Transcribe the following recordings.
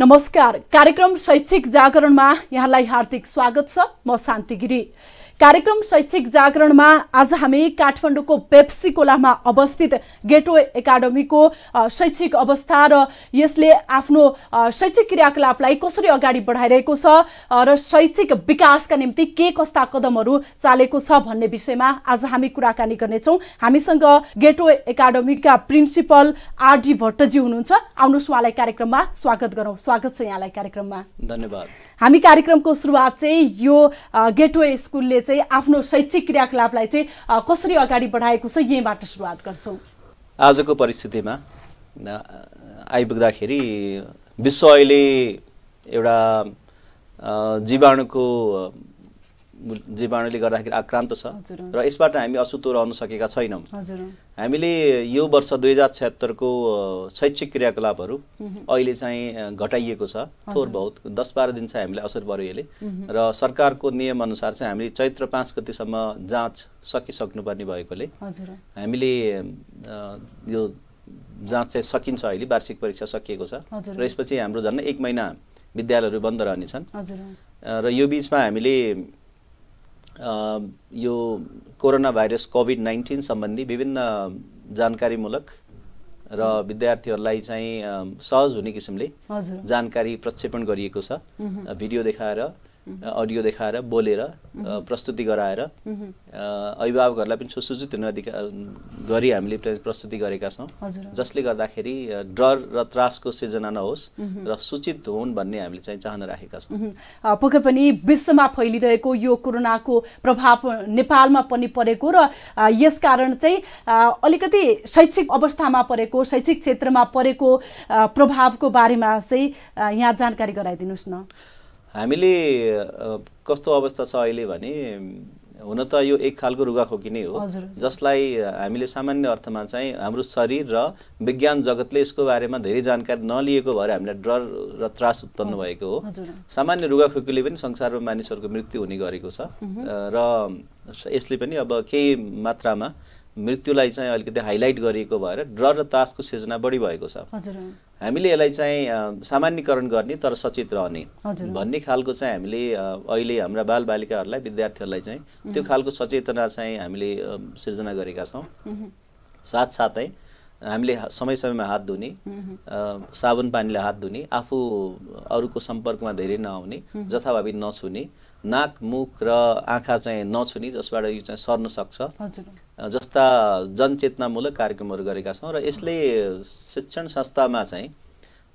नमस्कार कार्यक्रम शैक्षिक जागरणमा यहाँलाई हार्दिक स्वागत छ म शान्ति गिरी कार्यक्रम शैक्षिक जागरणमा आज हामी काठमाडौँको पेप्सी अवस्थित गेटवे एकाडमीको शैक्षिक अवस्था र यसले आफ्नो शैक्षिक क्रियाकलापलाई कसरी अगाडि बढाइरहेको छ र शैक्षिक विकासका निम्ति के कस्ता कदमहरू चालेको छ भन्ने विषयमा आज हामी कुराकानी गर्नेछौँ हामीसँग गेटवे एकाडमीका प्रिन्सिपल आरडी भट्टजी हुनुहुन्छ आउनुहोस् उहाँलाई कार्यक्रममा स्वागत गरौँ स्वागत छ यहाँलाई कार्यक्रममा धन्यवाद हामी कार्यक्रमको सुरुवात चाहिँ यो गेटवे स्कुलले चाहिँ आफ्नो शैक्षिक क्रियाकलापलाई चाहिँ कसरी अगाडि बढाएको छ यहीँबाट सुरुवात गर्छौँ आजको परिस्थितिमा आइपुग्दाखेरि विश्व अहिले एउटा जीवाणुको जीवाणुले गर्दाखेरि आक्रान्त छ र यसबाट हामी अछुतो रहन सकेका छैनौँ हामीले यो वर्ष दुई हजार छत्तरको शैक्षिक क्रियाकलापहरू अहिले चाहिँ घटाइएको छ थोर बहुत दस बाह्र दिन चाहिँ हामीलाई असर पऱ्यो यसले र सरकारको नियमअनुसार चाहिँ हामीले चैत्र पाँच गतिसम्म जाँच सकिसक्नुपर्ने भएकोले हामीले यो जाँच चाहिँ सकिन्छ अहिले वार्षिक परीक्षा सकिएको छ र यसपछि हाम्रो झन् एक महिना विद्यालयहरू बन्द रहनेछन् र यो बिचमा हामीले यो कोरोना भाइरस कोभिड नाइन्टिन सम्बन्धी विभिन्न जानकारीमूलक र विद्यार्थीहरूलाई चाहिँ सहज हुने किसिमले जानकारी प्रक्षेपण गरिएको छ भिडियो देखाएर अडियो देखाएर बोलेर प्रस्तुति गराएर अभिभावकहरूलाई पनि सुसूचित हुन गरी हामीले प्रस्तुति गरेका छौँ जसले गर्दाखेरि डर र त्रासको सिर्जना नहोस् र सूचित हुन् भन्ने हामीले चाहिँ चाहना राखेका छौँ पक्कै पनि विश्वमा फैलिरहेको यो कोरोनाको प्रभाव नेपालमा पनि परेको र यस कारण चाहिँ अलिकति शैक्षिक अवस्थामा परेको शैक्षिक क्षेत्रमा परेको प्रभावको बारेमा चाहिँ यहाँ जानकारी गराइदिनुहोस् न हामीले कस्तो अवस्था छ अहिले भने हुन त यो एक खालको रुगाखोकी नै हो जसलाई हामीले सामान्य अर्थमा चाहिँ हाम्रो शरीर र विज्ञान जगतले यसको बारेमा धेरै जानकारी नलिएको भएर हामीलाई डर र त्रास उत्पन्न भएको हो सामान्य रुगाखोकीले पनि संसारमा मानिसहरूको मृत्यु हुने गरेको छ र यसले पनि अब केही मात्रामा मृत्युलाई चाहिँ अलिकति हाइलाइट गरिएको भएर डर र तासको सिर्जना बढी भएको छ हामीले यसलाई चाहिँ सामान्यकरण गर्ने तर सचेत रहने भन्ने खालको चाहिँ हामीले अहिले हाम्रा बालबालिकाहरूलाई विद्यार्थीहरूलाई चाहिँ त्यो खालको सचेतना चाहिँ हामीले सिर्जना गरेका छौँ साथसाथै हामीले समय समयमा हात धुने साबुन पानीले हात धुने आफू अरूको सम्पर्कमा धेरै नआउने जथाभावी नछुने नाक मुख र आँखा चाहिँ नछुनी जसबाट यो चाहिँ सर्न सक्छ जस्ता जनचेतनामूलक कार्यक्रमहरू गरेका छौँ र यसले शिक्षण संस्थामा चाहिँ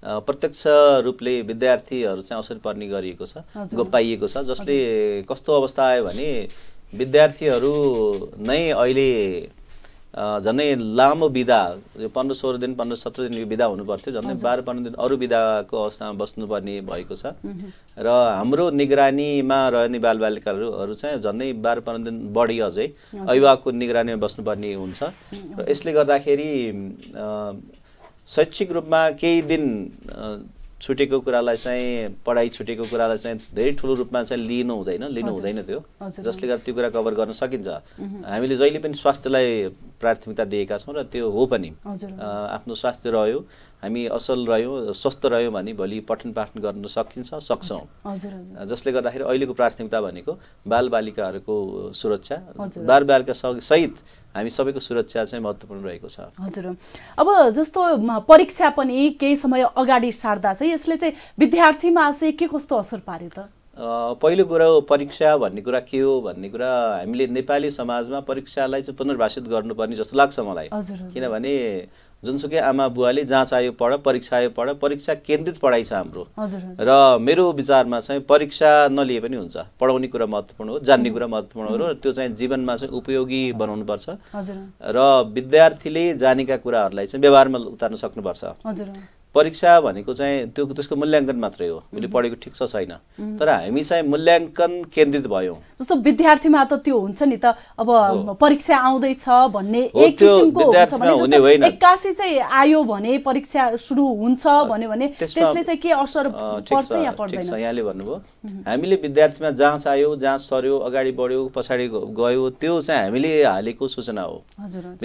प्रत्यक्ष रूपले विद्यार्थीहरू चाहिँ असर पर्ने गरिएको छ गोपाइएको छ जसले कस्तो अवस्था आयो भने विद्यार्थीहरू नै अहिले झन्डै लामो बिदा यो पन्ध्र सोह्र दिन पन्ध्र सत्र दिन यो बिदा हुनुपर्थ्यो झन्डै बाह्र पन्ध्र दिन अरू बिदाको अवस्थामा बस्नुपर्ने भएको छ र हाम्रो निगरानीमा रहने बालबालिकाहरू चाहिँ झन्डै बाह्र पन्ध्र दिन बढी अझै अभिभावकको निगरानीमा बस्नुपर्ने हुन्छ र यसले गर्दाखेरि शैक्षिक रूपमा केही दिन छुटेको कुरालाई चाहिँ पढाइ छुटेको कुरालाई चाहिँ धेरै ठुलो रूपमा चाहिँ लिनु हुँदैन लिनु हुँदैन त्यो जसले गर्दा त्यो कुरा कभर गर्न सकिन्छ हामीले जहिले पनि स्वास्थ्यलाई प्राथमिकता दिएका छौँ र त्यो हो पनि आफ्नो स्वास्थ्य रह्यो हामी असल रह्यौँ स्वस्थ रह्यौँ भने भोलि पठन पाठन गर्न सकिन्छ सक्छौँ जसले गर्दाखेरि अहिलेको प्राथमिकता भनेको बालबालिकाहरूको सुरक्षा बालबालिका सहित हामी सबैको सुरक्षा चाहिँ महत्त्वपूर्ण रहेको छ हजुर अब जस्तो परीक्षा पनि केही समय अगाडि सार्दा चाहिँ यसले चाहिँ विद्यार्थीमा चाहिँ के कस्तो असर पार्यो त पहिलो कुरा हो परीक्षा भन्ने कुरा के हो भन्ने कुरा हामीले नेपाली समाजमा परीक्षालाई चाहिँ पुनर्भाषित गर्नुपर्ने जस्तो लाग्छ मलाई किनभने जुनसुकै आमा बुवाले जाँच आयो पढ परीक्षा आयो पढ परीक्षा केन्द्रित पढाइ छ हाम्रो र मेरो विचारमा चाहिँ परीक्षा नलिए पनि हुन्छ पढाउने कुरा महत्त्वपूर्ण हो जान्ने कुरा महत्त्वपूर्ण हो र त्यो चाहिँ जीवनमा चाहिँ उपयोगी बनाउनुपर्छ र विद्यार्थीले जानेका कुराहरूलाई चाहिँ व्यवहारमा उतार्न सक्नुपर्छ परीक्षा भनेको चाहिँ त्यो त्यसको मूल्याङ्कन मात्रै हो मैले पढेको ठिक छ छैन तर हामी चाहिँ मूल्याङ्कन केन्द्रित भयौँ जस्तो विद्यार्थीमा त त्यो हुन्छ नि त अब परीक्षा आउँदैछ भन्ने एक किसिमको एक्कासी चाहिँ आयो भने परीक्षा सुरु हुन्छ भन्यो भने त्यसले चाहिँ के असर पर्छ या पर्दैन यहाँले भन्नुभयो हामीले विद्यार्थीमा जहाँ चाह्यो जहाँ सर्यो अगाडि बढ्यो पछाडि गयो त्यो चाहिँ हामीले हालेको सूचना हो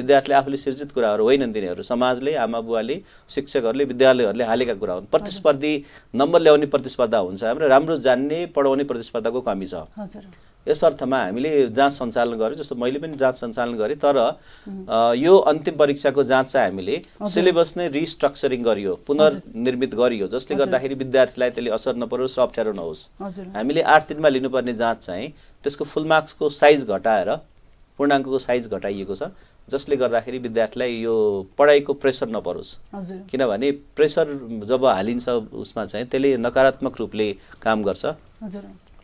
विद्यार्थीले आफूले सिर्जित कुराहरू होइनन् तिनीहरू समाजले आमा बुवाले शिक्षकहरूले विद्यालय विद्यालयहरूले हालेका कुरा हुन् प्रतिस्पर्धी नम्बर ल्याउने प्रतिस्पर्धा हुन्छ हाम्रो राम्रो जान्ने पढाउने प्रतिस्पर्धाको कमी छ यस अर्थमा हामीले जाँच सञ्चालन गऱ्यौँ जस्तो मैले पनि जाँच सञ्चालन गरेँ तर यो अन्तिम परीक्षाको जाँच चाहिँ हामीले सिलेबस नै रिस्ट्रक्चरिङ गरियो पुनर्निर्मित गरियो जसले गर्दाखेरि विद्यार्थीलाई त्यसले असर नपरोस् र अप्ठ्यारो नहोस् हामीले आठ दिनमा लिनुपर्ने जाँच चाहिँ त्यसको फुल मार्क्सको साइज घटाएर पूर्णाङ्कको साइज घटाइएको छ जसले गर्दाखेरि विद्यार्थीलाई यो पढाइको प्रेसर नपरोस् किनभने प्रेसर जब हालिन्छ उसमा चाहिँ त्यसले नकारात्मक रूपले काम गर्छ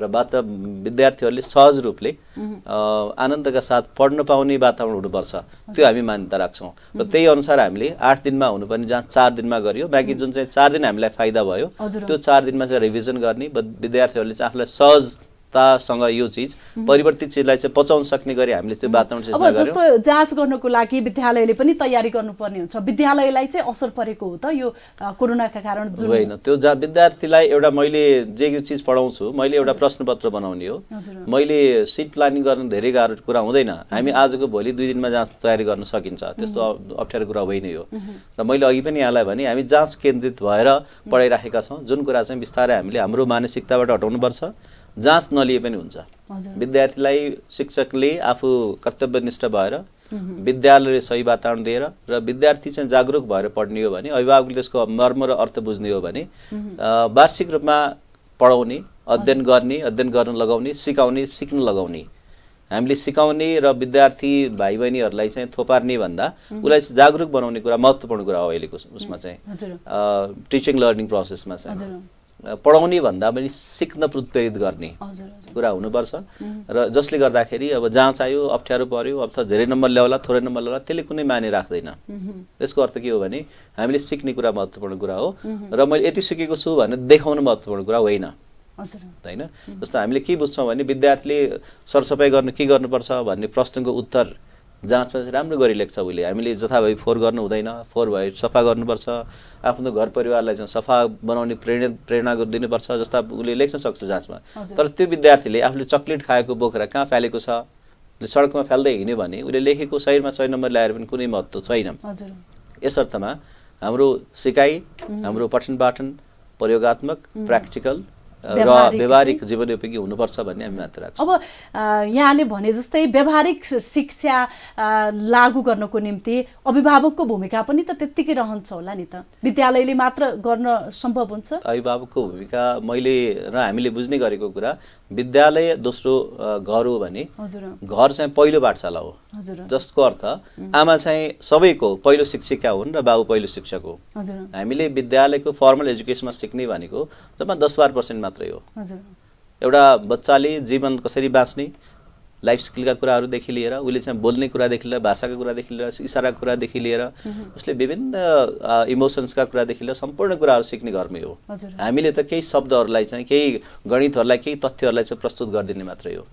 र वाता विद्यार्थीहरूले सहज रूपले आनन्दका साथ पढ्न पाउने वातावरण हुनुपर्छ त्यो हामी मान्यता राख्छौँ र त्यही अनुसार हामीले आठ दिनमा हुनुपर्ने जहाँ चार दिनमा गरियो बाँकी जुन चाहिँ चार दिन हामीलाई फाइदा भयो त्यो चार दिनमा चाहिँ रिभिजन गर्ने विद्यार्थीहरूले चाहिँ आफूलाई सहज तासँग यो चिज परिवर्तित चिजलाई चाहिँ पचाउन सक्ने गरी हामीले त्यो वातावरण अब जस्तो जाँच गर्नको लागि विद्यालयले पनि तयारी गर्नुपर्ने हुन्छ विद्यालयलाई चाहिँ असर परेको हो त यो कोरोनाका कारण जुन होइन त्यो जा विद्यार्थीलाई एउटा मैले जे यो चिज पढाउँछु मैले एउटा प्रश्नपत्र बनाउने हो मैले सिट प्लानिङ गर्नु धेरै गाह्रो कुरा हुँदैन हामी आजको भोलि दुई दिनमा जाँच तयारी गर्न सकिन्छ त्यस्तो अप्ठ्यारो कुरा होइन यो र मैले अघि पनि यहाँलाई भने हामी जाँच केन्द्रित भएर पढाइराखेका छौँ जुन कुरा चाहिँ बिस्तारै हामीले हाम्रो मानसिकताबाट हटाउनुपर्छ जाँच नलिए पनि हुन्छ विद्यार्थीलाई शिक्षकले आफू कर्तव्यनिष्ठ भएर विद्यालयले सही वातावरण दिएर र विद्यार्थी चाहिँ जागरुक भएर पढ्ने हो भने अभिभावकले त्यसको मर्म र अर्थ बुझ्ने हो भने वार्षिक रूपमा पढाउने अध्ययन गर्ने अध्ययन गर्न लगाउने सिकाउने सिक्न लगाउने हामीले सिकाउने र विद्यार्थी भाइ बहिनीहरूलाई चाहिँ थोपार्ने भन्दा उसलाई जागरुक बनाउने कुरा महत्त्वपूर्ण कुरा हो अहिलेको उसमा चाहिँ टिचिङ लर्निङ प्रोसेसमा चाहिँ पढाउने भन्दा पनि सिक्न प्रोत्प्रेरित गर्ने कुरा हुनुपर्छ र जसले गर्दाखेरि अब जाँच आयो अप्ठ्यारो पऱ्यो अथवा धेरै नम्बर ल्याउला थोरै नम्बर ल्याउला त्यसले कुनै माने राख्दैन त्यसको अर्थ के हो भने हामीले सिक्ने कुरा महत्त्वपूर्ण कुरा हो र मैले यति सिकेको छु भनेर देखाउनु महत्त्वपूर्ण कुरा होइन होइन जस्तो हामीले के बुझ्छौँ भने विद्यार्थीले सरसफाइ गर्नु के गर्नुपर्छ भन्ने प्रश्नको उत्तर जाँचमा राम्रो गरी छ उसले हामीले जथाभावी फोहोर गर्नु हुँदैन फोहोर भए सफा गर्नुपर्छ आफ्नो घर परिवारलाई चाहिँ सफा बनाउने प्रेरणा प्रेरणा दिनुपर्छ जस्ता उसले लेख्न सक्छ जाँचमा तर त्यो विद्यार्थीले आफूले चक्लेट खाएको बोकेर कहाँ फालेको छ सडकमा फाल्दै हिँड्यो भने उसले लेखेको शरीरमा सय नम्बर ल्याएर पनि कुनै महत्त्व छैन यस अर्थमा हाम्रो सिकाइ हाम्रो पठन पाठन प्रयोगत्मक प्र्याक्टिकल र व्यवहारिक जीवनोपयोगी हुनुपर्छ भन्ने हामी मात्र राख्छौँ अब यहाँले भने जस्तै व्यवहारिक शिक्षा लागू गर्नको निम्ति अभिभावकको भूमिका पनि त त्यत्तिकै रहन्छ होला नि त विद्यालयले मात्र गर्न सम्भव हुन्छ अभिभावकको भूमिका मैले र हामीले बुझ्ने गरेको कुरा विद्यालय दोस्रो घर हो भने घर चाहिँ पहिलो पाठशाला हो जसको अर्थ आमा चाहिँ सबैको पहिलो शिक्षिका हुन् र बाबु पहिलो शिक्षक हो हामीले विद्यालयको फर्मल एजुकेसनमा सिक्ने भनेको जम्मा दस बाह्र पर्सेन्ट मात्रै हो एउटा बच्चाले जीवन कसरी बाँच्ने लाइफ स्किलका कुराहरूदेखि लिएर उसले चाहिँ बोल्ने कुरादेखि लिएर भाषाका कुरादेखि लिएर इसाराको कुरादेखि लिएर उसले विभिन्न इमोसन्सका कुरादेखि लिएर सम्पूर्ण कुराहरू सिक्ने घरमै हो हामीले त केही शब्दहरूलाई चाहिँ केही गणितहरूलाई केही तथ्यहरूलाई चाहिँ प्रस्तुत गरिदिने मात्रै हो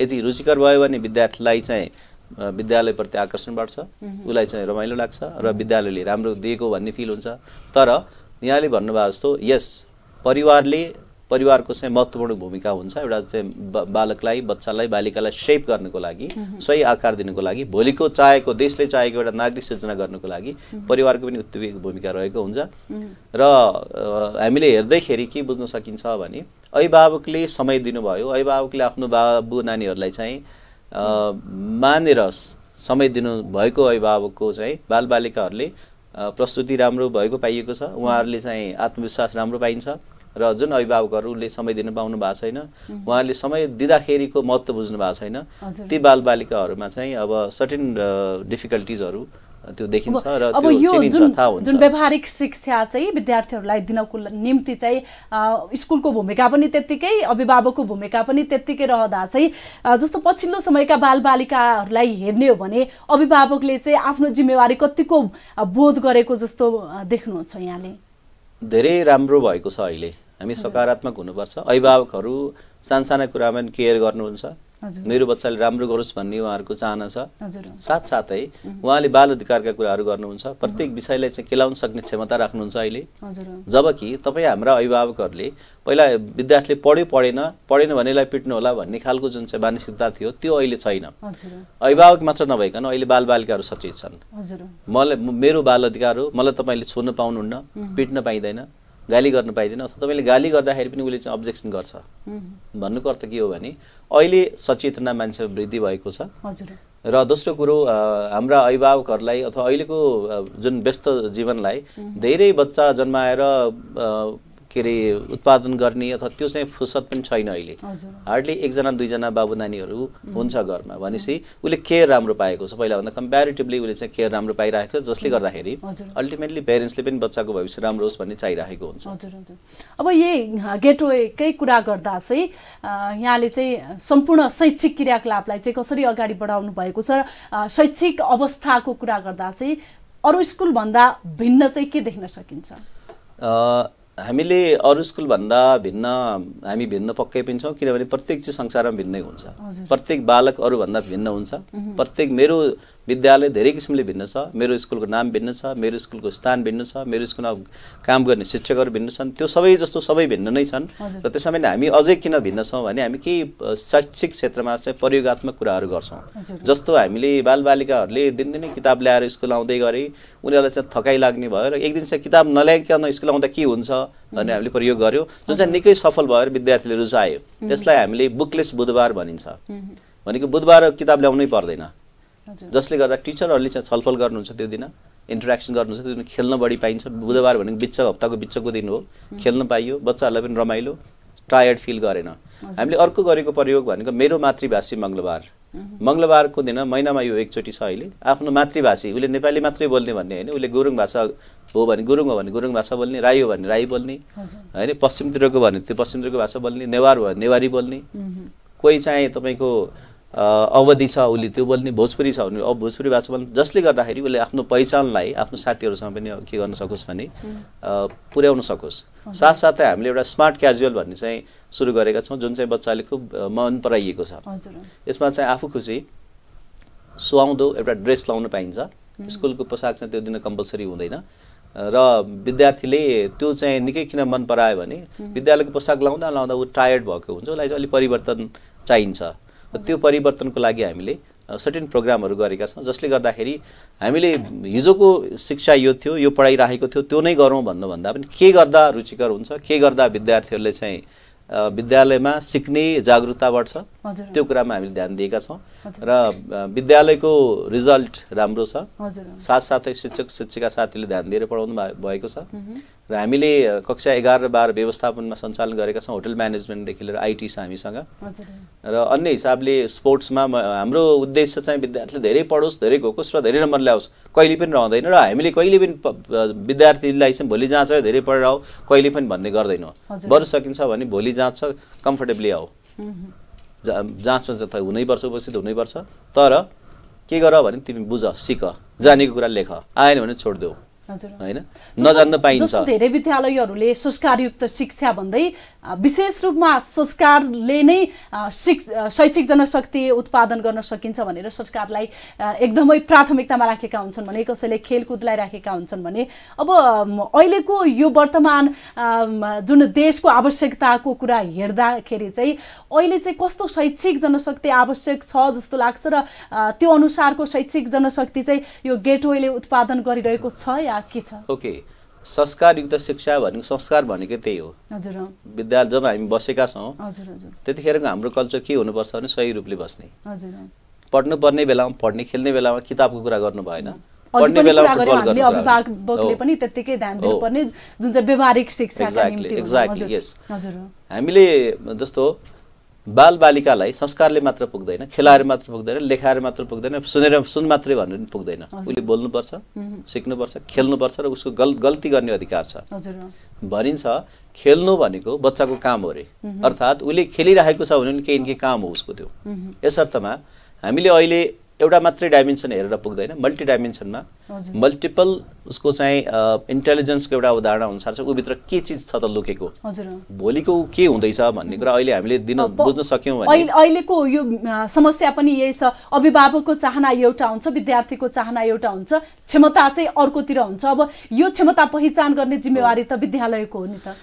यदि रुचिकर भयो भने विद्यार्थीलाई चाहिँ विद्यालयप्रति आकर्षण बढ्छ उसलाई चाहिँ रमाइलो लाग्छ र विद्यालयले राम्रो दिएको भन्ने फिल हुन्छ तर यहाँले भन्नुभएको जस्तो यस परिवारले परिवारको चाहिँ महत्त्वपूर्ण भूमिका हुन्छ एउटा चाहिँ बालकलाई बच्चालाई बालिकालाई सेप गर्नुको लागि सही आकार दिनुको लागि भोलिको चाहेको देशले चाहेको एउटा नागरिक सृजना गर्नुको लागि परिवारको पनि उत्ति भूमिका रहेको हुन्छ र हामीले हेर्दैखेरि के बुझ्न सकिन्छ भने अभिभावकले समय दिनुभयो अभिभावकले आफ्नो बाबु नानीहरूलाई चाहिँ मानेर समय दिनुभएको अभिभावकको चाहिँ बालबालिकाहरूले प्रस्तुति राम्रो भएको पाइएको छ उहाँहरूले चाहिँ आत्मविश्वास राम्रो पाइन्छ र जुन अभिभावकहरूले समय दिनु पाउनु भएको छैन उहाँले समय दिँदाखेरिको महत्त्व बुझ्नु भएको छैन ती बालबालिकाहरूमा चाहिँ अब सर्टेन डिफिकल्टिजहरू त्यो देखिन्छ र अब यो जुन जुन व्यावहारिक शिक्षा चाहिँ विद्यार्थीहरूलाई दिनको निम्ति चाहिँ स्कुलको भूमिका पनि त्यत्तिकै अभिभावकको भूमिका पनि त्यत्तिकै रहँदा चाहिँ जस्तो पछिल्लो समयका बालबालिकाहरूलाई हेर्ने हो भने अभिभावकले चाहिँ आफ्नो जिम्मेवारी कतिको बोध गरेको जस्तो देख्नुहुन्छ यहाँले धेरै राम्रो भएको छ अहिले हामी सकारात्मक हुनुपर्छ अभिभावकहरू सानसाना कुरामा पनि केयर गर्नुहुन्छ मेरो बच्चाले राम्रो गरोस् भन्ने उहाँहरूको चाहना छ साथसाथै उहाँले बाल अधिकारका कुराहरू गर्नुहुन्छ प्रत्येक विषयलाई चाहिँ केलाउन सक्ने क्षमता राख्नुहुन्छ अहिले जबकि तपाईँ हाम्रा अभिभावकहरूले पहिला विद्यार्थीले पढ्यो पढेन पढेन भनेलाई पिट्नु होला भन्ने खालको जुन चाहिँ मानसिकता थियो त्यो अहिले छैन अभिभावक मात्र नभइकन अहिले बालबालिकाहरू सचेत छन् मलाई मेरो बाल अधिकार हो मलाई तपाईँले छोड्न पाउनुहुन्न पिट्न पाइँदैन गाली गर्न पाइँदैन अथवा तपाईँले गाली गर्दाखेरि पनि उसले चाहिँ अब्जेक्सन गर्छ भन्नुको अर्थ के हो भने अहिले सचेतना मान्छेमा वृद्धि भएको छ र दोस्रो कुरो हाम्रा अभिभावकहरूलाई अथवा अहिलेको जुन व्यस्त जीवनलाई धेरै बच्चा जन्माएर के अरे उत्पादन गर्ने अथवा त्यो चाहिँ फुर्सद पनि छैन अहिले हार्डली एकजना दुईजना बाबु नानीहरू हुन्छ घरमा भनेपछि उसले केयर राम्रो पाएको छ पहिलाभन्दा कम्पेरिटिभली उसले चाहिँ केयर राम्रो पाइरहेको छ जसले गर्दाखेरि अल्टिमेटली प्यारेन्ट्सले पनि बच्चाको भविष्य राम्रो होस् भन्ने चाहिरहेको हुन्छ अब यही गेटवेकै कुरा गर्दा चाहिँ यहाँले चाहिँ सम्पूर्ण शैक्षिक क्रियाकलापलाई चाहिँ कसरी अगाडि बढाउनु भएको छ शैक्षिक अवस्थाको कुरा गर्दा चाहिँ अरू स्कुलभन्दा भिन्न चाहिँ के देख्न सकिन्छ हामीले अरू स्कुलभन्दा भिन्न हामी भिन्न पक्कै पनि छौँ किनभने प्रत्येक चाहिँ संसारमा भिन्नै हुन्छ प्रत्येक बालक अरूभन्दा भिन्न हुन्छ प्रत्येक मेरो विद्यालय धेरै किसिमले भिन्न छ मेरो स्कुलको नाम भिन्न छ मेरो स्कुलको स्थान भिन्न छ मेरो स्कुलमा काम गर्ने शिक्षकहरू भिन्न छन् त्यो सबै जस्तो सबै भिन्न नै छन् र त्यसमा पनि हामी अझै किन भिन्न छौँ भने हामी केही शैक्षिक क्षेत्रमा चाहिँ प्रयोगत्मक कुराहरू गर्छौँ जस्तो हामीले बालबालिकाहरूले दिनदिनै किताब ल्याएर स्कुल आउँदै गरे उनीहरूलाई चाहिँ थकाइ लाग्ने भयो र एक दिन चाहिँ किताब नल्याइकन स्कुल आउँदा के हुन्छ भन्ने हामीले प्रयोग गऱ्यौँ जुन चाहिँ निकै सफल भएर विद्यार्थीले रुचायो त्यसलाई हामीले बुकलेस बुधबार भनिन्छ भनेको बुधबार किताब ल्याउनै पर्दैन जसले गर्दा टिचरहरूले चाहिँ छलफल गर्नुहुन्छ त्यो दिन इन्टरेक्सन गर्नुहुन्छ त्यो दिन खेल्न बढी पाइन्छ बुधबार भनेको बिच हप्ताको बिचको दिन हो खेल्न पाइयो बच्चाहरूलाई पनि रमाइलो टायर्ड फिल गरेन हामीले अर्को गरेको प्रयोग भनेको मेरो मातृभाषी मङ्गलबार मङ्गलबारको दिन महिनामा यो एकचोटि छ अहिले आफ्नो मातृभाषी उसले नेपाली मात्रै बोल्ने भन्ने होइन उसले गुरुङ भाषा हो भने गुरुङ हो भने गुरुङ भाषा बोल्ने राई हो भने राई बोल्ने होइन पश्चिमतिरको भने त्यो पश्चिमतिरको भाषा बोल्ने नेवार भयो नेवारी बोल्ने कोही चाहिँ तपाईँको अवधि छ उसले त्यो बोल्ने भोजपुरी छ भने अब भोजपुरी भाषा बोल्ने जसले गर्दाखेरि उसले आफ्नो पहिचानलाई आफ्नो साथीहरूसँग पनि के गर्न सकोस् भने पुर्याउन सकोस् साथसाथै हामीले एउटा स्मार्ट क्याजुअल भन्ने चाहिँ सुरु गरेका छौँ जुन चाहिँ बच्चाले खुब मन पराइएको छ यसमा चाहिँ आफू खुसी सुहाउँदो एउटा ड्रेस लाउन पाइन्छ स्कुलको पोसाक चाहिँ त्यो दिन कम्पलसरी हुँदैन र विद्यार्थीले त्यो चाहिँ निकै किन मन परायो भने विद्यालयको पोसाक लाउँदा लाउँदा ऊ टायर्ड भएको हुन्छ उसलाई चाहिँ अलिक परिवर्तन चाहिन्छ त्यो परिवर्तनको लागि हामीले सर्टेन प्रोग्रामहरू गरेका छौँ जसले गर्दाखेरि हामीले हिजोको शिक्षा यो थियो यो पढाइ राखेको थियो त्यो नै गरौँ भन्नुभन्दा पनि के गर्दा रुचिकर हुन्छ के गर्दा विद्यार्थीहरूले चाहिँ विद्यालयमा सिक्ने जागरुकता बढ्छ त्यो कुरामा हामीले ध्यान दिएका छौँ र विद्यालयको रिजल्ट राम्रो छ साथसाथै शिक्षक शिक्षिका साथीले ध्यान दिएर पढाउनु भएको छ र हामीले कक्षा एघार र बाह्र व्यवस्थापनमा सञ्चालन गरेका छौँ होटल म्यानेजमेन्टदेखि लिएर आइटी छ हामीसँग र अन्य हिसाबले स्पोर्ट्समा हाम्रो उद्देश्य चाहिँ विद्यार्थीले धेरै पढोस् धेरै घोकोस् र धेरै नम्बर ल्याओस् कहिले पनि रहँदैन र हामीले कहिले पनि विद्यार्थीलाई चाहिँ भोलि जाँच धेरै पढेर आऊ कहिले पनि भन्ने गर्दैनौँ बरु सकिन्छ भने भोलि जाँच कम्फर्टेबली आऊ जा जाँचमा हुनैपर्छ उपस्थित हुनैपर्छ तर के गर भने तिमी बुझ सिक जानेको कुरा लेख आएन भने छोडिदेऊ होइन नजान्न पाइन्छ धेरै विद्यालयहरूले संस्कारयुक्त शिक्षा भन्दै विशेष रूपमा संस्कारले नै शैक्षिक जनशक्ति उत्पादन गर्न सकिन्छ भनेर संस्कारलाई एकदमै प्राथमिकतामा राखेका हुन्छन् भने कसैले खेलकुदलाई राखेका हुन्छन् भने अब अहिलेको यो वर्तमान जुन देशको आवश्यकताको कुरा हेर्दाखेरि चाहिँ अहिले चाहिँ कस्तो शैक्षिक जनशक्ति आवश्यक छ जस्तो लाग्छ र त्यो अनुसारको शैक्षिक जनशक्ति चाहिँ यो गेटवेले उत्पादन गरिरहेको छ या के छ ओके संस्कारयुक्त शिक्षा भनेको संस्कार भनेको त्यही हो विद्यालय जब हामी बसेका छौँ त्यतिखेरको हाम्रो कल्चर के हुनुपर्छ भने सही रूपले बस्ने पढ्नु पर्ने बेलामा पढ्ने खेल्ने बेलामा किताबको कुरा गर्नु भएन पढ्ने बेलामा अभिभावकले पनि ध्यान दिनुपर्ने जुन चाहिँ हामीले जस्तो बालबालिकालाई संस्कारले मात्र पुग्दैन खेलाएर मात्र पुग्दैन लेखाएर मात्र पुग्दैन सुनेर सुन मात्रै भनेर पनि पुग्दैन उसले बोल्नुपर्छ सिक्नुपर्छ खेल्नुपर्छ र उसको गल गल्ती गर्ने अधिकार छ भनिन्छ खेल्नु भनेको बच्चाको काम हो अरे अर्थात् उसले खेलिरहेको छ भने केही न केही काम हो उसको त्यो यसर्थमा हामीले अहिले एउटा मात्रै डाइमेन्सन हेरेर पुग्दैन मल्टी डाइमेन्सनमा मल्टिपल उसको चाहिँ इन्टेलिजेन्सको एउटा उदाहरण अनुसार चाहिँ ऊभित्र के चिज छ त लुकेको भोलिको के हुँदैछ भन्ने कुरा अहिले हामीले दिन बुझ्न सक्यौँ अहिलेको यो समस्या पनि यही छ अभिभावकको चाहना एउटा हुन्छ विद्यार्थीको चाहना एउटा हुन्छ क्षमता चाहिँ अर्कोतिर हुन्छ अब यो क्षमता पहिचान गर्ने जिम्मेवारी त विद्यालयको हो नि त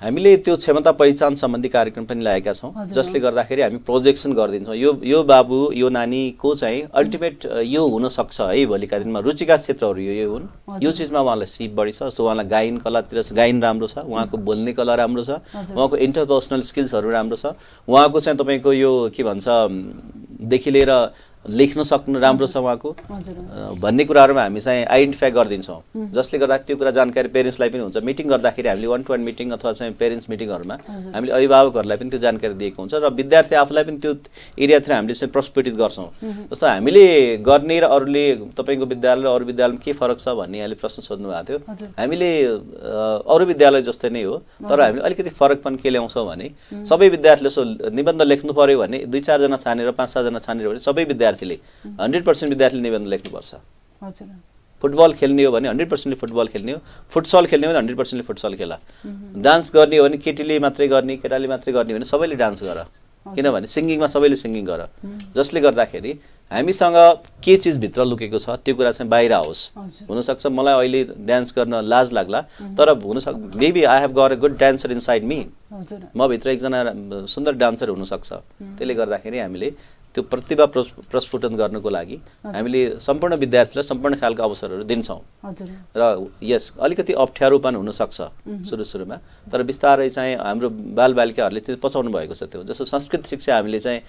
हामीले त्यो क्षमता पहिचान सम्बन्धी कार्यक्रम पनि ल्याएका छौँ जसले गर्दाखेरि हामी प्रोजेक्सन गरिदिन्छौँ यो यो बाबु यो नानीको चाहिँ अल्टिमेट यो हुनसक्छ है भोलिका दिनमा रुचिका क्षेत्रहरू यो यो हुन् यो चिजमा उहाँलाई सिप बढी छ जस्तो उहाँलाई गायन कलातिर गायन राम्रो छ उहाँको बोल्ने कला राम्रो छ उहाँको इन्टरपर्सनल स्किल्सहरू राम्रो छ उहाँको चाहिँ तपाईँको यो के भन्छ देखि लिएर लेख्न सक्नु राम्रो छ उहाँको भन्ने कुराहरूमा हामी चाहिँ आइडेन्टिफाई गरिदिन्छौँ जसले गर्दा त्यो कुरा जानकारी पेरेन्ट्सलाई पनि हुन्छ मिटिङ गर्दाखेरि हामीले वान टु वान मिटिङ अथवा चाहिँ पेरेन्ट्स मिटिङहरूमा हामीले अभिभावकहरूलाई पनि त्यो जानकारी दिएको हुन्छ र विद्यार्थी आफूलाई पनि त्यो एरियातिर हामीले चाहिँ प्रस्फुटित गर्छौँ जस्तो हामीले गर्ने र अरूले तपाईँको विद्यालय र अरू विद्यालयमा के फरक छ भन्ने यहाँले प्रश्न सोध्नु भएको थियो हामीले अरू विद्यालय जस्तै नै हो तर हामीले अलिकति फरक पनि के ल्याउँछौँ भने सबै विद्यार्थीले यसो निबन्ध लेख्नु पऱ्यो भने दुई चारजना छानेर पाँच सातजना छानेर भने सबै विद्यार्थी विद्यार्थीले हन्ड्रेड पर्सेन्ट विद्यार्थीले निबन्ध लेख्नुपर्छ फुटबल खेल्ने हो भने हन्ड्रेड पर्सेन्टले फुटबल खेल्ने हो फुटसल खेल्ने हो भने हन्ड्रेड पर्सेन्टले फुटसल खेल डान्स गर्ने हो भने केटीले मात्रै गर्ने केटाले मात्रै गर्ने हो भने सबैले डान्स गर किनभने सिङ्गिङमा सबैले सिङ्गिङ गर जसले गर्दाखेरि हामीसँग के चिजभित्र लुकेको छ त्यो कुरा चाहिँ बाहिर आओस् हुनसक्छ मलाई अहिले डान्स गर्न लाज लाग्ला तर हुनसक् maybe I have got a good dancer inside me म भित्र एकजना सुन्दर डान्सर हुनसक्छ त्यसले गर्दाखेरि हामीले त्यो प्रतिभा प्रस्फुटन गर्नको लागि हामीले सम्पूर्ण विद्यार्थीलाई सम्पूर्ण खालको अवसरहरू दिन्छौँ र यस अलिकति अप्ठ्यारो पनि हुनसक्छ सुरु सुरुमा तर बिस्तारै चाहिँ हाम्रो बालबालिकाहरूले त्यो पचाउनु भएको छ त्यो जस्तो संस्कृत शिक्षा हामीले चाहिँ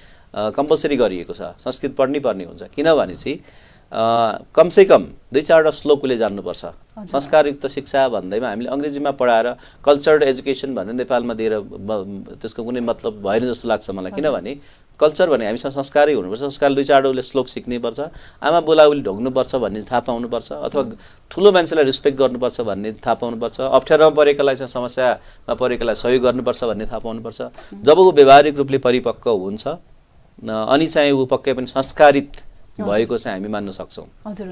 कम्पलसरी गरिएको छ संस्कृत पढ्नै पर्ने हुन्छ किनभने चाहिँ कमसेकम दुई चारवटा श्लोक उसले जान्नुपर्छ संस्कारयुक्त शिक्षा भन्दैमा हामीले अङ्ग्रेजीमा पढाएर कल्चर्ड एजुकेसन भनेर नेपालमा दिएर त्यसको कुनै मतलब भएन जस्तो लाग्छ मलाई किनभने कल्चर भने हामीसँग संस्कारै हुनुपर्छ संस्कार दुई चारवटा उसले श्लोक सिक्नैपर्छ आमा बोला उसले ढोग्नुपर्छ भन्ने थाहा पाउनुपर्छ अथवा ठुलो मान्छेलाई रेस्पेक्ट गर्नुपर्छ भन्ने थाहा पाउनुपर्छ अप्ठ्यारोमा परेकालाई चाहिँ समस्यामा परेकालाई सहयोग गर्नुपर्छ भन्ने थाहा पाउनुपर्छ जब ऊ व्यवहारिक रूपले परिपक्व हुन्छ अनि चाहिँ ऊ पक्कै पनि संस्कारित भएको चाहिँ हामी मान्न सक्छौँ हजुर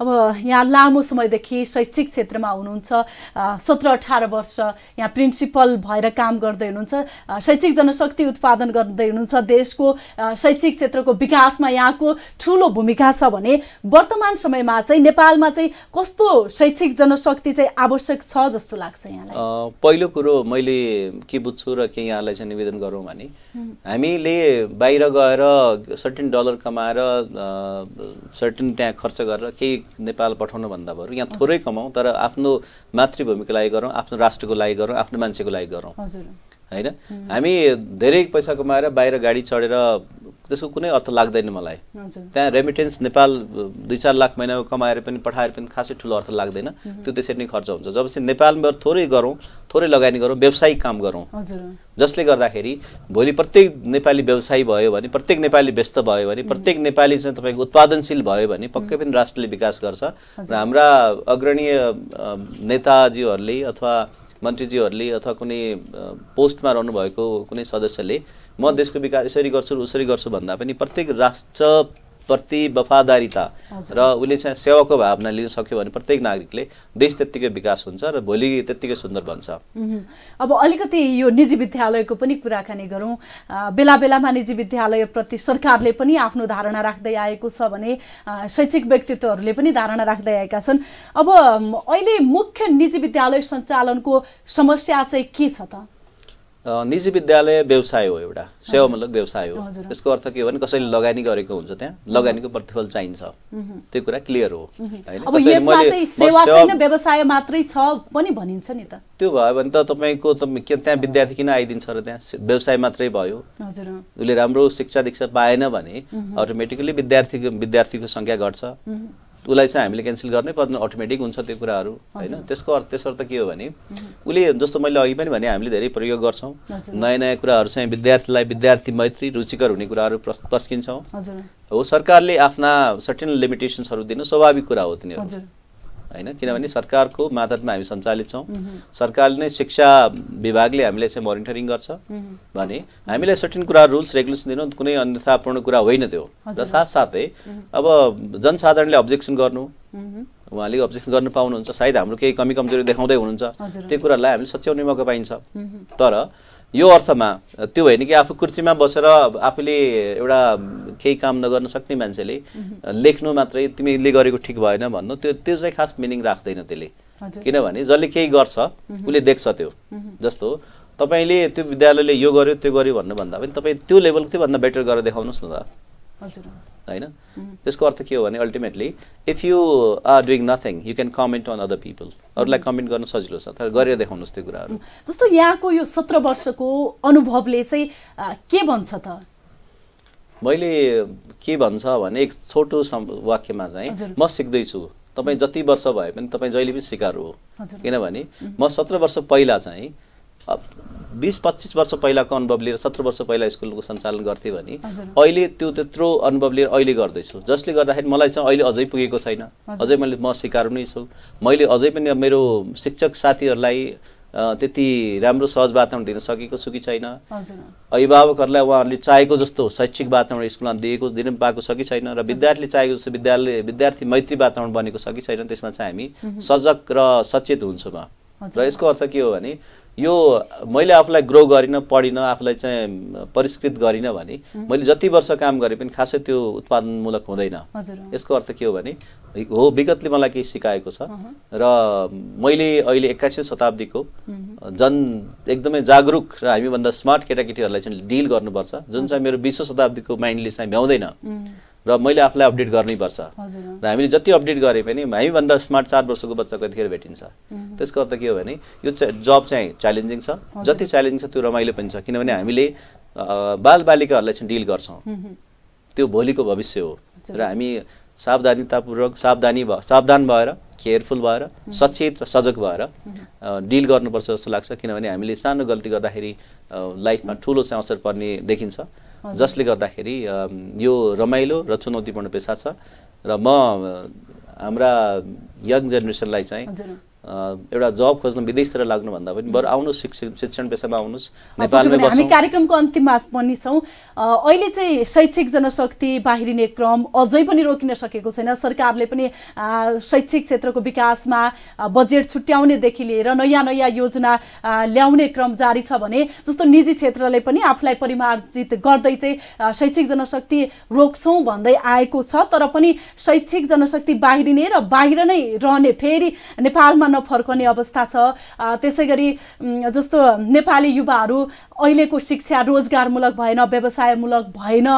अब यहाँ लामो समयदेखि शैक्षिक क्षेत्रमा हुनुहुन्छ सत्र अठार वर्ष यहाँ प्रिन्सिपल भएर काम गर्दै हुनुहुन्छ शैक्षिक जनशक्ति उत्पादन गर्दै हुनुहुन्छ देशको शैक्षिक क्षेत्रको विकासमा यहाँको ठुलो भूमिका छ भने वर्तमान समयमा चाहिँ नेपालमा चाहिँ कस्तो शैक्षिक जनशक्ति चाहिँ आवश्यक छ जस्तो लाग्छ यहाँलाई पहिलो कुरो मैले के बुझ्छु र के यहाँलाई चाहिँ निवेदन गरौँ भने हामीले बाहिर गएर सर्टेन डलर कमाएर सर्टेन त्यहाँ खर्च गरेर केही नेपाल पठाउनुभन्दा बरु यहाँ थोरै कमाउँ तर आफ्नो मातृभूमिको लागि गरौँ आफ्नो राष्ट्रको लागि गरौँ आफ्नो मान्छेको लागि गरौँ होइन हामी धेरै पैसा कमाएर बाहिर गाडी चढेर त्यसको कुनै अर्थ लाग्दैन मलाई त्यहाँ रेमिटेन्स नेपाल दुई चार लाख महिनाको कमाएर पनि पठाएर पनि खासै ठुलो अर्थ लाग्दैन त्यो त्यसरी नै खर्च हुन्छ जब चाहिँ नेपालमा थोरै गरौँ थोरै लगानी गरौँ व्यवसायिक काम गरौँ जसले गर्दाखेरि भोलि प्रत्येक नेपाली व्यवसायी भयो भने प्रत्येक नेपाली व्यस्त भयो भने प्रत्येक नेपाली चाहिँ तपाईँको उत्पादनशील भयो भने पक्कै पनि राष्ट्रले विकास गर्छ र हाम्रा अग्रणीय नेताजीहरूले अथवा मन्त्रीज्यूहरूले अथवा कुनै पोस्टमा रहनुभएको कुनै सदस्यले म देशको विकास यसरी गर्छु उसरी गर्छु भन्दा पनि प्रत्येक राष्ट्र प्रति वफादारिता र उसले चाहिँ सेवाको भावना लिन सक्यो भने प्रत्येक नागरिकले देश त्यत्तिकै विकास हुन्छ र भोलि त्यत्तिकै सुन्दर बन्छ अब अलिकति यो निजी विद्यालयको पनि कुराकानी गरौँ बेला बेलामा निजी विद्यालयप्रति सरकारले पनि आफ्नो धारणा राख्दै आएको छ भने शैक्षिक व्यक्तित्वहरूले पनि धारणा राख्दै आएका छन् अब अहिले मुख्य निजी विद्यालय सञ्चालनको समस्या चाहिँ के छ त निजी विद्यालय व्यवसाय हो एउटा सेवामूलक व्यवसाय हो यसको अर्थ के हो भने कसैले लगानी गरेको हुन्छ त्यहाँ लगानीको प्रतिफल चाहिन्छ त्यो कुरा क्लियर हो भनिन्छ नि त त्यो भयो भने त तपाईँको त्यहाँ विद्यार्थी किन आइदिन्छ र त्यहाँ व्यवसाय मात्रै भयो उसले राम्रो शिक्षा दीक्षा पाएन भने अटोमेटिकली विद्यार्थीको विद्यार्थीको सङ्ख्या घट्छ उसलाई चाहिँ हामीले क्यान्सल गर्नै पर्दैन अटोमेटिक हुन्छ त्यो कुराहरू होइन त्यसको अर्थ त्यसर्थ के हो भने उसले जस्तो मैले अघि पनि भने हामीले धेरै प्रयोग गर्छौँ नयाँ नयाँ कुराहरू चाहिँ विद्यार्थीलाई विद्यार्थी मैत्री रुचिकर हुने कुराहरू पस्किन्छौँ हो सरकारले आफ्ना सर्टेन लिमिटेसन्सहरू दिनु स्वाभाविक कुरा हो तिनीहरू होइन किनभने सरकारको मादतमा हामी सञ्चालित छौँ सरकारले नै शिक्षा विभागले हामीलाई चाहिँ मोनिटरिङ गर्छ भने हामीलाई सर्टिन कुरा रुल्स रेगुलेसन दिनु कुनै अन्यथापूर्ण कुरा होइन त्यो र साथसाथै अब जनसाधारणले अब्जेक्सन गर्नु उहाँले अब्जेक्सन गर्नु पाउनुहुन्छ सायद हाम्रो केही कमी कमजोरी देखाउँदै हुनुहुन्छ त्यो कुरालाई हामीले सच्याउने मौका पाइन्छ तर यो अर्थमा त्यो होइन कि आफू कुर्सीमा बसेर आफूले एउटा केही काम नगर्न सक्ने मान्छेले लेख्नु मात्रै तिमीले गरेको ठिक भएन भन्नु त्यो त्यो चाहिँ खास मिनिङ राख्दैन त्यसले किनभने जसले केही गर्छ उसले देख्छ त्यो जस्तो तपाईँले त्यो विद्यालयले यो गर्यो त्यो गर्यो भन्नुभन्दा पनि तपाईँ त्यो लेभलको त्योभन्दा बेटर गरेर देखाउनुहोस् न त होइन त्यसको अर्थ के हो भने ultimately if you are doing nothing you can comment on other people अरूलाई कमेन्ट गर्न सजिलो छ तर गरेर देखाउनुहोस् त्यो कुराहरू जस्तो यहाँको यो सत्र वर्षको अनुभवले चाहिँ के भन्छ त मैले के भन्छ भने एक छोटो वाक्यमा चाहिँ म सिक्दैछु तपाईँ जति वर्ष भए पनि तपाईँ जहिले पनि सिकार हो किनभने म सत्र वर्ष पहिला चाहिँ बिस पच्चिस वर्ष पहिलाको अनुभव लिएर सत्र वर्ष पहिला स्कुलको सञ्चालन गर्थेँ भने अहिले त्यो त्यत्रो अनुभव लिएर अहिले गर्दैछु जसले गर्दाखेरि मलाई चाहिँ अहिले अझै पुगेको छैन अझै मैले म सिकार नै छु मैले अझै पनि मेरो शिक्षक साथीहरूलाई त्यति राम्रो सहज वातावरण दिन सकेको छु कि छैन अभिभावकहरूलाई उहाँहरूले चाहेको जस्तो शैक्षिक वातावरण स्कुलमा दिएको दिन पाएको छ कि छैन र विद्यार्थीले चाहेको जस्तो विद्यालय विद्यार्थी मैत्री वातावरण बनेको छ कि छैन त्यसमा चाहिँ हामी सजग र सचेत हुन्छौँ म र यसको अर्थ के हो भने यो मैले आफूलाई ग्रो गरिनँ पढिनँ आफूलाई चाहिँ परिष्कृत गरिनँ भने मैले जति वर्ष काम गरे पनि खासै त्यो उत्पादनमूलक हुँदैन यसको अर्थ के हो भने हो विगतले मलाई केही सिकाएको छ र मैले अहिले एक्काइसौँ शताब्दीको जन एकदमै जागरुक र हामीभन्दा स्मार्ट केटाकेटीहरूलाई चाहिँ डिल गर्नुपर्छ जुन चाहिँ मेरो बिसौँ शताब्दीको माइन्डले चाहिँ भ्याउँदैन र मैले आफूलाई अपडेट गर्नैपर्छ र हामीले जति अपडेट गरे पनि हामीभन्दा स्मार्ट चार वर्षको बच्चा कतिखेर भेटिन्छ त्यसको अर्थ के हो भने यो जब चाहिँ च्यालेन्जिङ छ जति च्यालेन्जिङ छ त्यो रमाइलो पनि छ किनभने हामीले बालबालिकाहरूलाई चाहिँ डिल गर्छौँ त्यो भोलिको भविष्य हो र हामी सावधानीतापूर्वक सावधानी भ सावधान भएर केयरफुल भएर सचेत र सजग भएर डिल गर्नुपर्छ जस्तो लाग्छ किनभने हामीले सानो गल्ती गर्दाखेरि लाइफमा ठुलो चाहिँ असर पर्ने देखिन्छ जसले गर्दाखेरि यो रमाइलो र चुनौतीपूर्ण पेसा छ र म हाम्रा यङ जेनेरेसनलाई चाहिँ एउटा जब खोज्न विदेशतिर लाग्नुभन्दा पनि बरु आउनुहोस् शिक्षण शिक्षण पेसामा आउनुहोस् नेपालमै हामी कार्यक्रमको अन्तिममा पनि छौँ अहिले चाहिँ शैक्षिक जनशक्ति बाहिरिने क्रम अझै पनि रोकिन सकेको छैन सरकारले पनि शैक्षिक क्षेत्रको विकासमा बजेट छुट्याउनेदेखि लिएर नयाँ नयाँ योजना ल्याउने क्रम जारी छ भने जस्तो निजी क्षेत्रले पनि आफूलाई परिमार्जित गर्दै चाहिँ शैक्षिक जनशक्ति रोक्छौँ भन्दै आएको छ तर पनि शैक्षिक जनशक्ति बाहिरिने र बाहिर नै रहने फेरि नेपालमा नफर्कने अवस्था छ त्यसै गरी जस्तो नेपाली युवाहरू अहिलेको शिक्षा रोजगारमूलक भएन व्यवसायमूलक भएन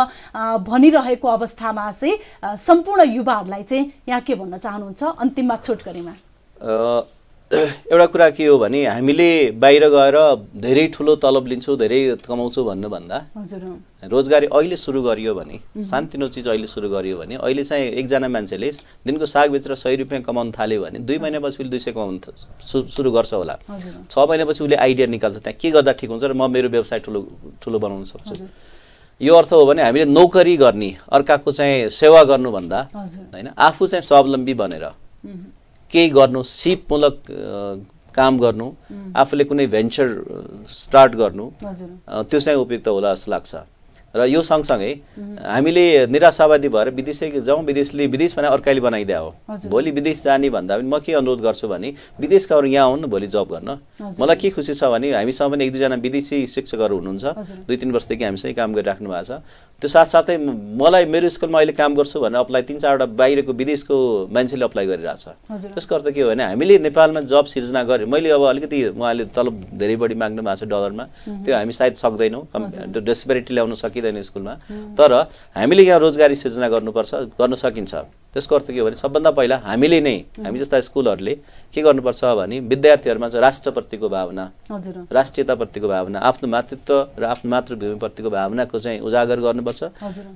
भनिरहेको अवस्थामा चाहिँ सम्पूर्ण युवाहरूलाई चाहिँ यहाँ के भन्न चाहनुहुन्छ अन्तिममा छोटकरीमा एउटा कुरा के हो भने हामीले बाहिर गएर धेरै ठुलो तलब लिन्छौँ धेरै कमाउँछौँ भन्नुभन्दा रोजगारी अहिले सुरु गरियो भने शान्तिनो चिज अहिले सुरु गरियो भने अहिले चाहिँ एकजना मान्छेले दिनको साग बेचेर सय रुपियाँ कमाउन थाल्यो भने दुई महिनापछि उसले दुई सय कमाउनु सुरु गर्छ होला छ महिनापछि उसले आइडिया निकाल्छ त्यहाँ के गर्दा ठिक हुन्छ र म मेरो व्यवसाय ठुलो ठुलो बनाउन सक्छु यो अर्थ हो भने हामीले नोकरी गर्ने अर्काको चाहिँ सेवा गर्नुभन्दा होइन आफू चाहिँ स्वावलम्बी बनेर केही गर्नु सिपमूलक काम गर्नु आफूले कुनै भेन्चर स्टार्ट गर्नु त्यो चाहिँ उपयुक्त होला जस्तो लाग्छ र यो सँगसँगै हामीले निराशावादी भएर विदेशै जाउँ विदेशले विदेश भने अर्काले बनाइदिया हो भोलि विदेश जाने भन्दा पनि म के अनुरोध गर्छु भने विदेशकाहरू यहाँ आउनु भोलि जब गर्न मलाई के खुसी छ भने हामीसँग पनि एक दुईजना विदेशी शिक्षकहरू हुनुहुन्छ दुई तिन वर्षदेखि हामीसँगै काम गरिराख्नु भएको छ त्यो साथसाथै मलाई मेरो स्कुलमा अहिले काम गर्छु भनेर अप्लाई तिन चारवटा बाहिरको विदेशको मान्छेले अप्लाई गरिरहेछ त्यसको अर्थ के हो भने हामीले नेपालमा जब सिर्जना गरेँ मैले अब अलिकति उहाँले तलब धेरै बढी माग्नु भएको छ डलरमा त्यो हामी सायद सक्दैनौँ डेस्पेरिटी ल्याउन सकिँदैन सकिँदैन स्कुलमा तर हामीले यहाँ रोजगारी सिर्जना गर्नुपर्छ गर्न सकिन्छ त्यसको अर्थ के हो भने सबभन्दा पहिला हामीले नै हामी जस्ता स्कुलहरूले के गर्नुपर्छ भने विद्यार्थीहरूमा चाहिँ राष्ट्रप्रतिको भावना राष्ट्रियताप्रतिको भावना आफ्नो मातृत्व र आफ्नो मातृभूमिप्रतिको भावनाको चाहिँ उजागर गर्नुपर्छ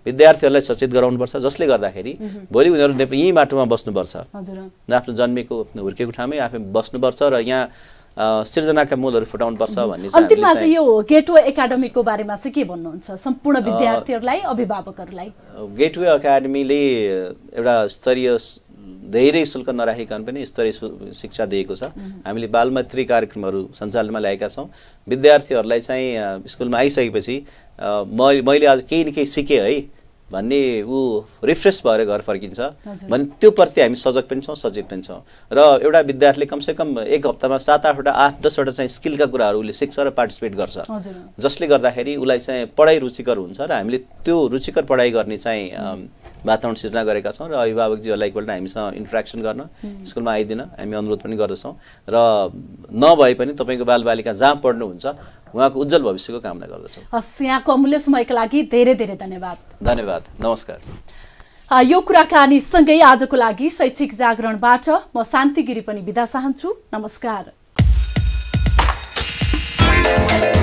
विद्यार्थीहरूलाई सचेत गराउनुपर्छ जसले गर्दाखेरि भोलि उनीहरू यहीँ माटोमा बस्नुपर्छ आफ्नो जन्मेको हुर्केको ठाउँमै आफै बस्नुपर्छ र यहाँ सिर्जनाका मूलहरू फुटाउनुपर्छ भन्ने अन्तिममा चाहिँ यो गेटवे एकाडेमीको बारेमा चाहिँ के भन्नुहुन्छ सम्पूर्ण विद्यार्थीहरूलाई अभिभावकहरूलाई गेटवे एकाडेमीले एउटा स्तरीय धेरै शुल्क नराखिकन पनि स्तरीय शिक्षा दिएको छ हामीले बालमैत्री कार्यक्रमहरू सञ्चालनमा ल्याएका छौँ विद्यार्थीहरूलाई चाहिँ स्कुलमा आइसकेपछि मैले आज केही न केही सिकेँ है भन्ने ऊ रिफ्रेस भएर घर फर्किन्छ भने त्योप्रति हामी सजग पनि छौँ सचेत पनि छौँ र एउटा विद्यार्थीले कमसेकम एक हप्तामा सात आठवटा आठ दसवटा चाहिँ स्किलका कुराहरू उसले सिक्छ र पार्टिसिपेट गर्छ जसले गर्दाखेरि उसलाई चाहिँ पढाइ रुचिकर हुन्छ र हामीले त्यो रुचिकर पढाइ गर्ने चाहिँ वातावरण सिर्जना गरेका छौँ र अभिभावकजीहरूलाई एकपल्ट हामीसँग इन्ट्रेक्सन गर्न स्कुलमा आइदिन हामी अनुरोध पनि गर्दछौँ र नभए पनि तपाईँको बालबालिका जहाँ पढ्नुहुन्छ उहाँको उज्जवल भविष्यको कामना गर्दछौँ हस् यहाँको अमूल्य समयको लागि धेरै धेरै धन्यवाद धन्यवाद नमस्कार यो कुराकानीसँगै आजको लागि शैक्षिक जागरणबाट म शान्तिगिरी पनि बिदा चाहन्छु नमस्कार